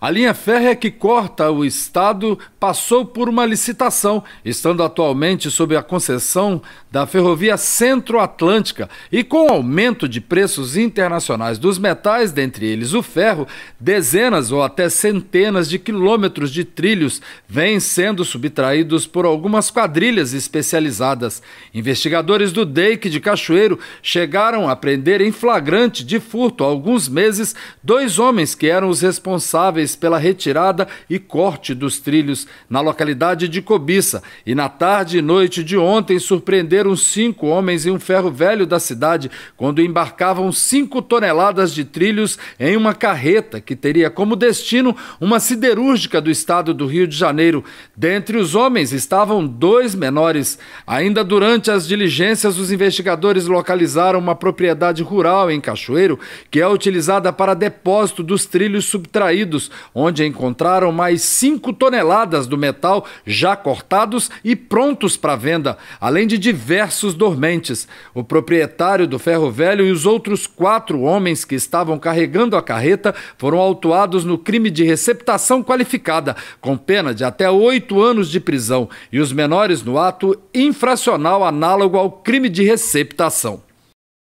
A linha férrea que corta o estado passou por uma licitação, estando atualmente sob a concessão da Ferrovia Centro-Atlântica e com aumento de preços internacionais dos metais, dentre eles o ferro, dezenas ou até centenas de quilômetros de trilhos vêm sendo subtraídos por algumas quadrilhas especializadas. Investigadores do DEIC de Cachoeiro chegaram a prender em flagrante de furto há alguns meses dois homens que eram os responsáveis responsáveis pela retirada e corte dos trilhos na localidade de Cobiça e na tarde e noite de ontem surpreenderam cinco homens em um ferro velho da cidade quando embarcavam cinco toneladas de trilhos em uma carreta que teria como destino uma siderúrgica do estado do Rio de Janeiro. Dentre os homens estavam dois menores. Ainda durante as diligências, os investigadores localizaram uma propriedade rural em Cachoeiro que é utilizada para depósito dos trilhos subtraídos, onde encontraram mais 5 toneladas do metal já cortados e prontos para venda, além de diversos dormentes. O proprietário do ferro velho e os outros quatro homens que estavam carregando a carreta foram autuados no crime de receptação qualificada, com pena de até oito anos de prisão, e os menores no ato infracional análogo ao crime de receptação.